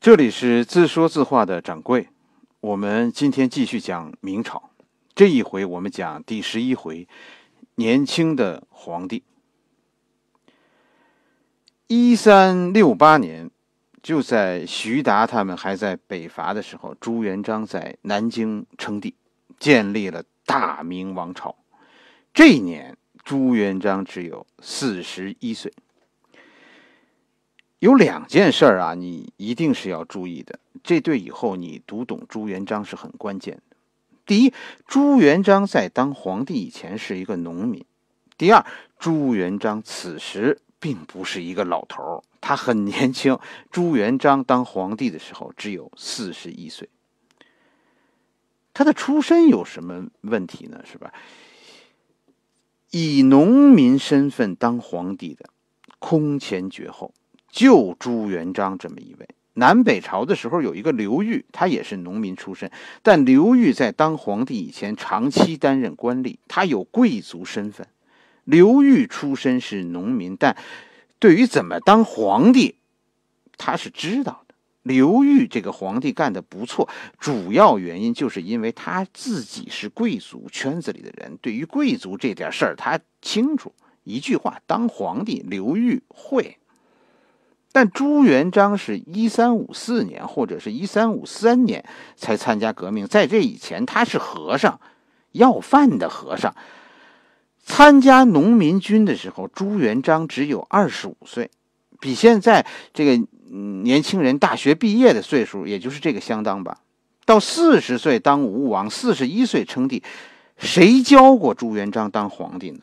这里是自说自话的掌柜。我们今天继续讲明朝，这一回我们讲第十一回，年轻的皇帝。一三六八年，就在徐达他们还在北伐的时候，朱元璋在南京称帝，建立了大明王朝。这一年，朱元璋只有四十一岁。有两件事儿啊，你一定是要注意的。这对以后你读懂朱元璋是很关键的。第一，朱元璋在当皇帝以前是一个农民；第二，朱元璋此时并不是一个老头儿，他很年轻。朱元璋当皇帝的时候只有四十一岁。他的出身有什么问题呢？是吧？以农民身份当皇帝的，空前绝后。就朱元璋这么一位，南北朝的时候有一个刘裕，他也是农民出身，但刘裕在当皇帝以前长期担任官吏，他有贵族身份。刘裕出身是农民，但对于怎么当皇帝，他是知道的。刘裕这个皇帝干的不错，主要原因就是因为他自己是贵族圈子里的人，对于贵族这点事儿他清楚。一句话，当皇帝，刘裕会。但朱元璋是一三五四年或者是一三五三年才参加革命，在这以前他是和尚，要饭的和尚。参加农民军的时候，朱元璋只有二十五岁，比现在这个嗯年轻人大学毕业的岁数，也就是这个相当吧。到四十岁当吴王，四十一岁称帝，谁教过朱元璋当皇帝呢？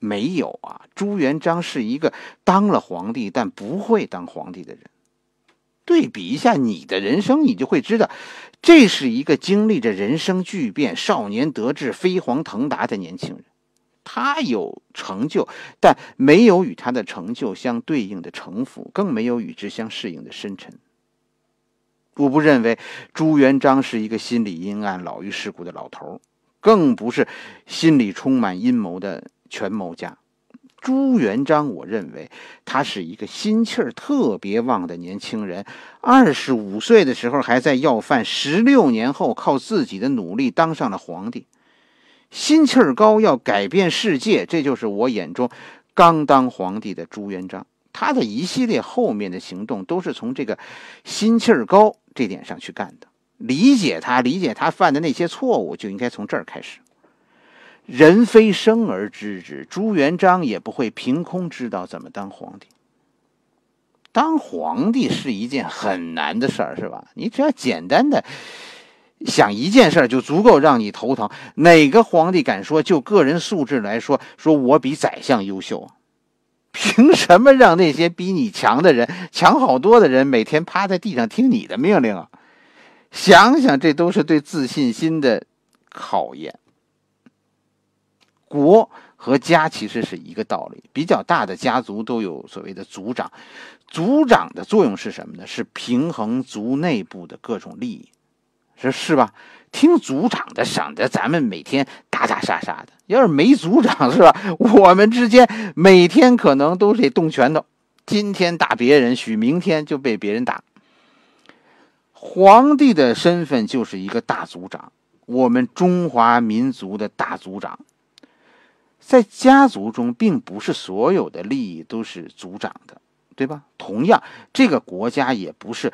没有啊，朱元璋是一个当了皇帝但不会当皇帝的人。对比一下你的人生，你就会知道，这是一个经历着人生巨变、少年得志、飞黄腾达的年轻人。他有成就，但没有与他的成就相对应的城府，更没有与之相适应的深沉。我不认为朱元璋是一个心理阴暗、老于世故的老头，更不是心里充满阴谋的。权谋家朱元璋，我认为他是一个心气儿特别旺的年轻人。二十五岁的时候还在要饭，十六年后靠自己的努力当上了皇帝。心气儿高，要改变世界，这就是我眼中刚当皇帝的朱元璋。他的一系列后面的行动都是从这个心气儿高这点上去干的。理解他，理解他犯的那些错误，就应该从这儿开始。人非生而知之，朱元璋也不会凭空知道怎么当皇帝。当皇帝是一件很难的事儿，是吧？你只要简单的想一件事儿，就足够让你头疼。哪个皇帝敢说就个人素质来说，说我比宰相优秀？凭什么让那些比你强的人、强好多的人每天趴在地上听你的命令啊？想想，这都是对自信心的考验。国和家其实是一个道理，比较大的家族都有所谓的族长，族长的作用是什么呢？是平衡族内部的各种利益，说是吧？听族长的，省得咱们每天打打杀杀的。要是没族长，是吧？我们之间每天可能都得动拳头，今天打别人，许明天就被别人打。皇帝的身份就是一个大族长，我们中华民族的大族长。在家族中，并不是所有的利益都是族长的，对吧？同样，这个国家也不是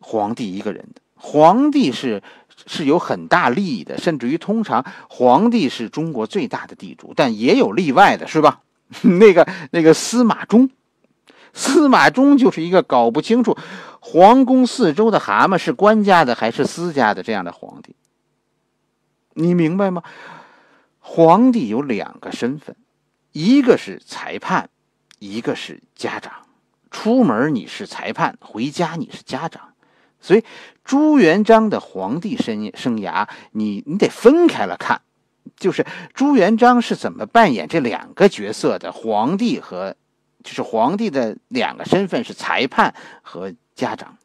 皇帝一个人的。皇帝是是有很大利益的，甚至于通常皇帝是中国最大的地主，但也有例外的，是吧？那个那个司马衷，司马衷就是一个搞不清楚皇宫四周的蛤蟆是官家的还是私家的这样的皇帝，你明白吗？皇帝有两个身份，一个是裁判，一个是家长。出门你是裁判，回家你是家长。所以朱元璋的皇帝生生涯，你你得分开了看，就是朱元璋是怎么扮演这两个角色的？皇帝和就是皇帝的两个身份是裁判和家长。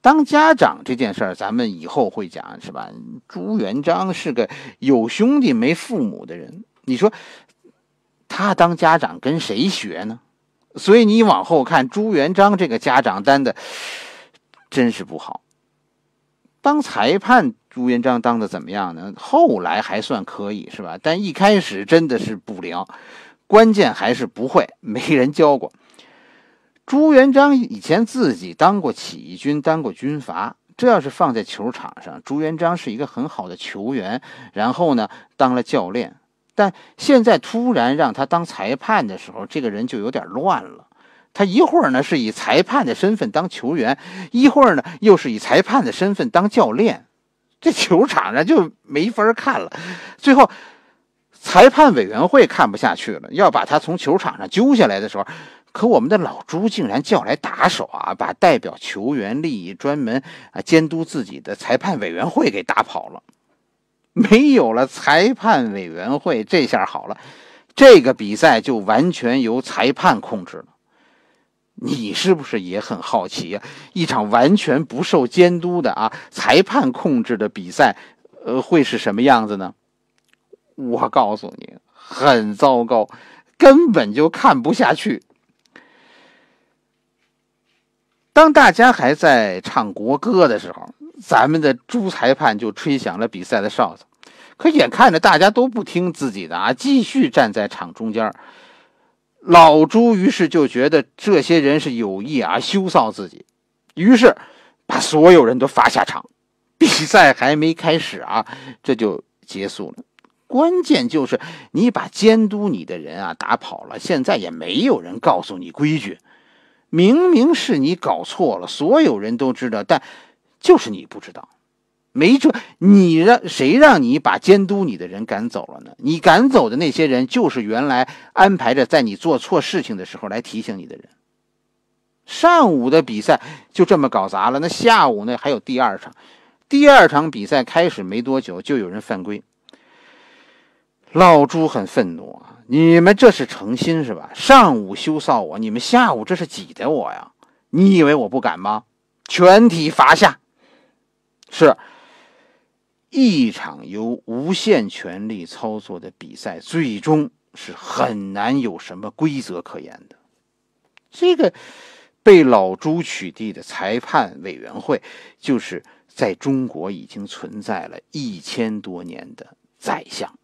当家长这件事儿，咱们以后会讲，是吧？朱元璋是个有兄弟没父母的人，你说他当家长跟谁学呢？所以你往后看，朱元璋这个家长担的真是不好。当裁判，朱元璋当的怎么样呢？后来还算可以，是吧？但一开始真的是不良，关键还是不会，没人教过。朱元璋以前自己当过起义军，当过军阀。这要是放在球场上，朱元璋是一个很好的球员。然后呢，当了教练。但现在突然让他当裁判的时候，这个人就有点乱了。他一会儿呢是以裁判的身份当球员，一会儿呢又是以裁判的身份当教练。这球场上就没法看了。最后，裁判委员会看不下去了，要把他从球场上揪下来的时候。可我们的老朱竟然叫来打手啊，把代表球员利益、专门啊监督自己的裁判委员会给打跑了。没有了裁判委员会，这下好了，这个比赛就完全由裁判控制了。你是不是也很好奇？一场完全不受监督的啊裁判控制的比赛，呃，会是什么样子呢？我告诉你，很糟糕，根本就看不下去。当大家还在唱国歌的时候，咱们的朱裁判就吹响了比赛的哨子。可眼看着大家都不听自己的啊，继续站在场中间，老朱于是就觉得这些人是有意啊羞臊自己，于是把所有人都罚下场。比赛还没开始啊，这就结束了。关键就是你把监督你的人啊打跑了，现在也没有人告诉你规矩。明明是你搞错了，所有人都知道，但就是你不知道。没准你让谁让你把监督你的人赶走了呢？你赶走的那些人，就是原来安排着在你做错事情的时候来提醒你的人。上午的比赛就这么搞砸了，那下午呢？还有第二场，第二场比赛开始没多久就有人犯规，老朱很愤怒啊。你们这是诚心是吧？上午羞臊我，你们下午这是挤兑我呀？你以为我不敢吗？全体罚下，是一场由无限权力操作的比赛，最终是很难有什么规则可言的。这个被老朱取缔的裁判委员会，就是在中国已经存在了一千多年的宰相。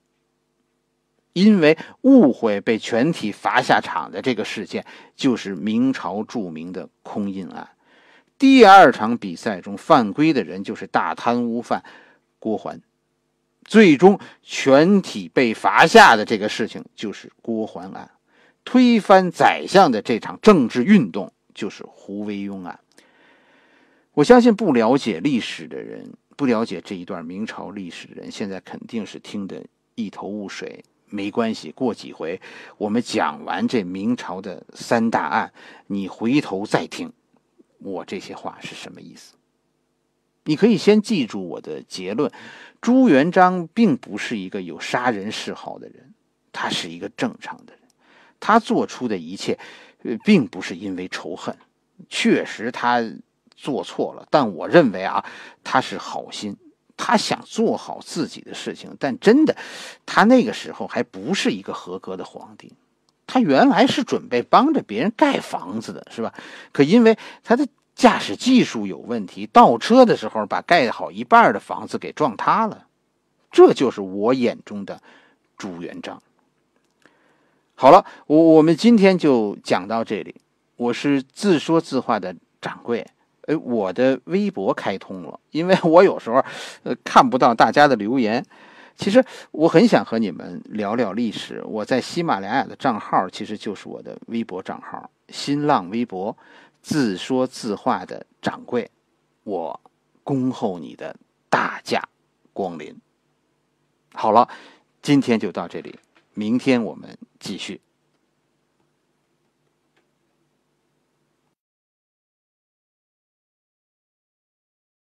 因为误会，被全体罚下场的这个事件，就是明朝著名的空印案。第二场比赛中犯规的人就是大贪污犯郭桓。最终全体被罚下的这个事情，就是郭桓案。推翻宰相的这场政治运动，就是胡惟庸案。我相信，不了解历史的人，不了解这一段明朝历史的人，现在肯定是听得一头雾水。没关系，过几回我们讲完这明朝的三大案，你回头再听我这些话是什么意思。你可以先记住我的结论：朱元璋并不是一个有杀人嗜好的人，他是一个正常的人，他做出的一切，并不是因为仇恨。确实他做错了，但我认为啊，他是好心。他想做好自己的事情，但真的，他那个时候还不是一个合格的皇帝。他原来是准备帮着别人盖房子的，是吧？可因为他的驾驶技术有问题，倒车的时候把盖好一半的房子给撞塌了。这就是我眼中的朱元璋。好了，我我们今天就讲到这里。我是自说自话的掌柜。哎，我的微博开通了，因为我有时候，呃，看不到大家的留言。其实我很想和你们聊聊历史。我在喜马拉雅的账号其实就是我的微博账号，新浪微博，自说自话的掌柜，我恭候你的大驾光临。好了，今天就到这里，明天我们继续。